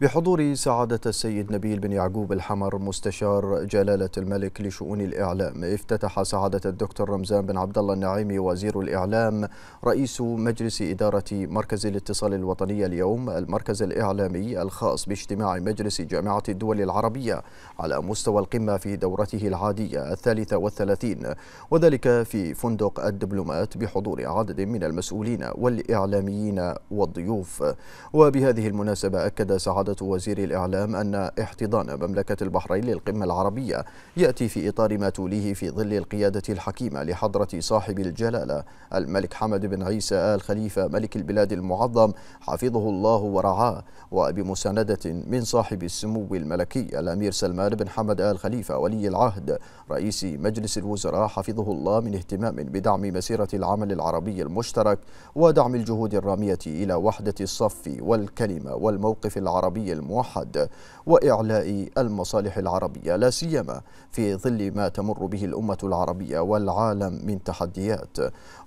بحضور سعادة السيد نبيل بن يعقوب الحمر مستشار جلالة الملك لشؤون الإعلام افتتح سعادة الدكتور رمزان بن عبد الله النعيمي وزير الإعلام رئيس مجلس إدارة مركز الاتصال الوطني اليوم المركز الإعلامي الخاص باجتماع مجلس جامعة الدول العربية على مستوى القمة في دورته العادية الثالثة والثلاثين وذلك في فندق الدبلومات بحضور عدد من المسؤولين والإعلاميين والضيوف وبهذه المناسبة أكد سعادة سعادة وزير الإعلام أن احتضان مملكة البحرين للقمة العربية يأتي في إطار ما توليه في ظل القيادة الحكيمة لحضرة صاحب الجلالة الملك حمد بن عيسى آل خليفة ملك البلاد المعظم حفظه الله ورعاه وبمساندة من صاحب السمو الملكي الأمير سلمان بن حمد آل خليفة ولي العهد رئيس مجلس الوزراء حفظه الله من اهتمام بدعم مسيرة العمل العربي المشترك ودعم الجهود الرامية إلى وحدة الصف والكلمة والموقف العربي العربي الموحد وإعلاء المصالح العربية لا سيما في ظل ما تمر به الأمة العربية والعالم من تحديات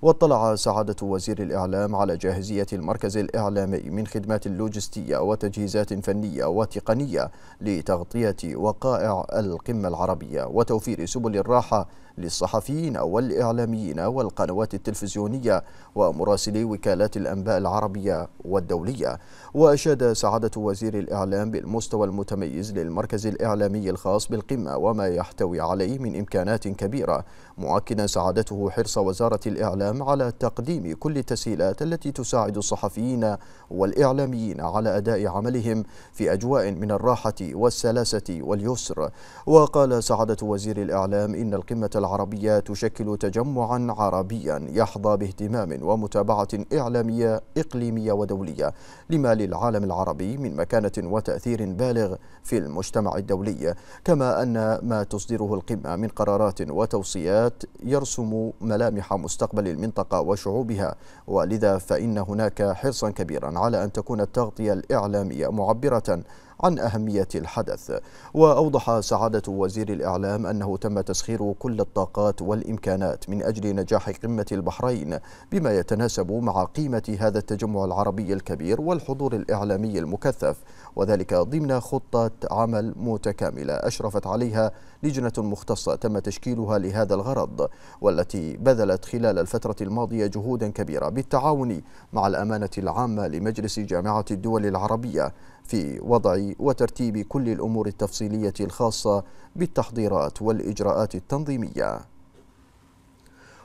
واطلع سعادة وزير الإعلام على جاهزية المركز الإعلامي من خدمات لوجستية وتجهيزات فنية وتقنية لتغطية وقائع القمة العربية وتوفير سبل الراحة للصحفيين والإعلاميين والقنوات التلفزيونية ومراسلي وكالات الأنباء العربية والدولية وأشاد سعادة وزير للإعلام بالمستوى المتميز للمركز الإعلامي الخاص بالقمة وما يحتوي عليه من إمكانات كبيرة مؤكدا سعادته حرص وزارة الإعلام على تقديم كل التسهيلات التي تساعد الصحفيين والإعلاميين على أداء عملهم في أجواء من الراحة والسلاسة واليسر وقال سعادة وزير الإعلام إن القمة العربية تشكل تجمعا عربيا يحظى باهتمام ومتابعة إعلامية إقليمية ودولية لما للعالم العربي من مكانة وتأثير بالغ في المجتمع الدولي كما أن ما تصدره القمة من قرارات وتوصيات يرسم ملامح مستقبل المنطقة وشعوبها ولذا فإن هناك حرصا كبيرا على أن تكون التغطية الإعلامية معبرة عن أهمية الحدث وأوضح سعادة وزير الإعلام أنه تم تسخير كل الطاقات والإمكانات من أجل نجاح قمة البحرين بما يتناسب مع قيمة هذا التجمع العربي الكبير والحضور الإعلامي المكثف وذلك ضمن خطة عمل متكاملة أشرفت عليها لجنة مختصة تم تشكيلها لهذا الغرض والتي بذلت خلال الفترة الماضية جهودا كبيرة بالتعاون مع الأمانة العامة لمجلس جامعة الدول العربية في وضع وترتيب كل الأمور التفصيلية الخاصة بالتحضيرات والإجراءات التنظيمية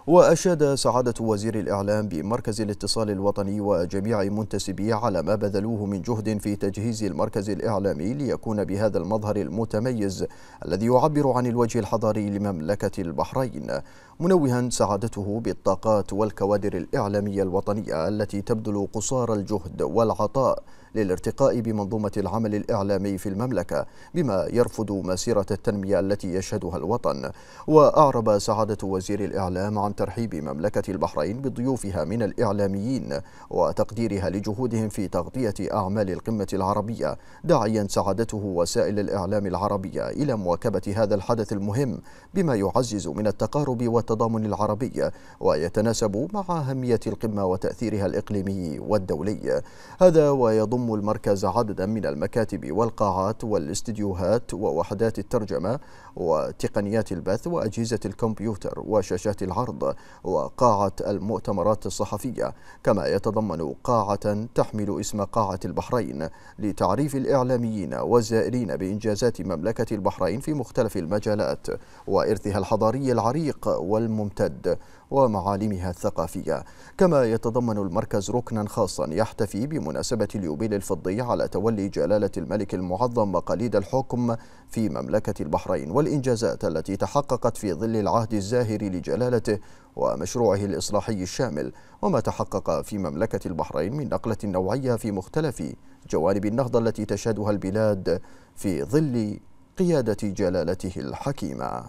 وأشاد سعادة وزير الإعلام بمركز الاتصال الوطني وجميع منتسبيه على ما بذلوه من جهد في تجهيز المركز الإعلامي ليكون بهذا المظهر المتميز الذي يعبر عن الوجه الحضاري لمملكة البحرين منوها سعادته بالطاقات والكوادر الإعلامية الوطنية التي تبذل قصارى الجهد والعطاء للارتقاء بمنظومة العمل الإعلامي في المملكة بما يرفض مسيرة التنمية التي يشهدها الوطن وأعرب سعادة وزير الإعلام عن ترحيب مملكة البحرين بضيوفها من الإعلاميين وتقديرها لجهودهم في تغطية أعمال القمة العربية داعيا سعادته وسائل الإعلام العربية إلى مواكبة هذا الحدث المهم بما يعزز من التقارب والتضامن العربي ويتناسب مع أهمية القمة وتأثيرها الإقليمي والدولي هذا ويضم المركز عددا من المكاتب والقاعات والاستديوهات ووحدات الترجمة وتقنيات البث وأجهزة الكمبيوتر وشاشات العرض وقاعة المؤتمرات الصحفية كما يتضمن قاعة تحمل اسم قاعة البحرين لتعريف الإعلاميين والزائرين بإنجازات مملكة البحرين في مختلف المجالات وإرثها الحضاري العريق والممتد ومعالمها الثقافية كما يتضمن المركز ركنا خاصا يحتفي بمناسبة اليوبيل الفضي على تولي جلالة الملك المعظم مقاليد الحكم في مملكة البحرين والإنجازات التي تحققت في ظل العهد الزاهر لجلالته ومشروعه الإصلاحي الشامل وما تحقق في مملكة البحرين من نقلة نوعية في مختلف جوانب النهضة التي تشهدها البلاد في ظل قيادة جلالته الحكيمة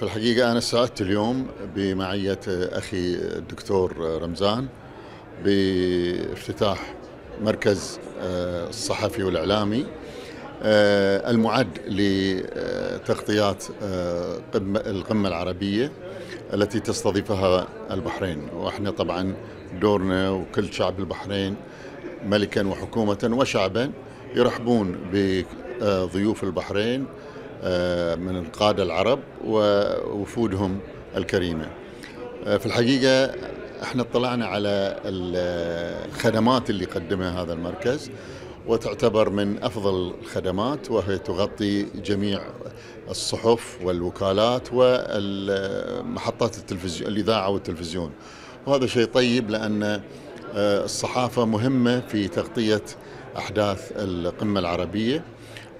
في الحقيقة أنا سعدت اليوم بمعية أخي الدكتور رمزان بافتتاح مركز آه، الصحفي والإعلامي آه، المعد لتغطيات آه، القمة العربية التي تستضيفها البحرين واحنا طبعا دورنا وكل شعب البحرين ملكا وحكومة وشعبا يرحبون بضيوف البحرين آه، من القادة العرب ووفودهم الكريمة آه، في الحقيقة احنا اطلعنا على الخدمات اللي قدمها هذا المركز وتعتبر من افضل الخدمات وهي تغطي جميع الصحف والوكالات والمحطات التلفزيون الاذاعه والتلفزيون وهذا شيء طيب لان آه، الصحافه مهمه في تغطيه احداث القمه العربيه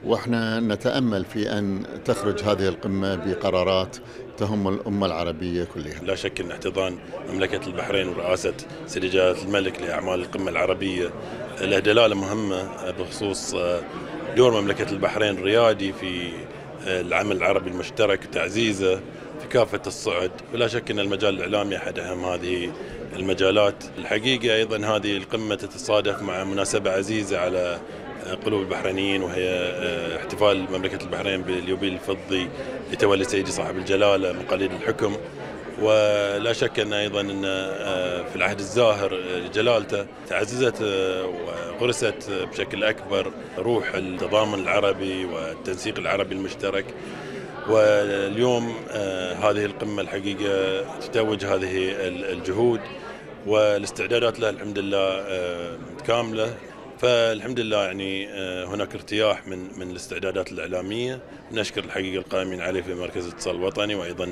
واحنا نتامل في ان تخرج هذه القمه بقرارات تهم الامه العربيه كلها. لا شك ان احتضان مملكه البحرين ورئاسه سيدي جلاله الملك لاعمال القمه العربيه له دلاله مهمه بخصوص آه، دور مملكه البحرين الريادي في آه، العمل العربي المشترك وتعزيزه في كافه الصعد، ولا شك ان المجال الاعلامي احد اهم هذه المجالات الحقيقة أيضا هذه القمة تتصادف مع مناسبة عزيزة على قلوب البحرينيين وهي آه، احتفال مملكة البحرين باليوبيل الفضي لتولي سيدي صاحب الجلالة من قليل الحكم ولا شك أن أيضا أن آه، في العهد الزاهر لجلالته آه، تعززت وغرست بشكل أكبر روح التضامن العربي والتنسيق العربي المشترك واليوم هذه القمة الحقيقة تتوج هذه الجهود والاستعدادات لها الحمد لله كاملة فالحمد لله يعني آه، هناك ارتياح من من الاستعدادات الاعلاميه نشكر الحقيقه القائمين عليه في مركز الاتصال الوطني وايضا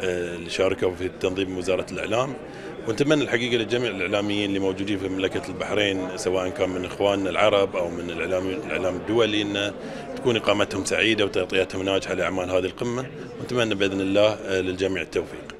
آه، اللي شاركوا في تنظيم وزاره الاعلام ونتمنى الحقيقه لجميع الاعلاميين اللي موجودين في مملكه البحرين سواء كان من اخواننا العرب او من الاعلام الاعلام الدولي ان تكون اقامتهم سعيده وتغطيتهم ناجحه لاعمال هذه القمه ونتمنى باذن الله آه، للجميع التوفيق.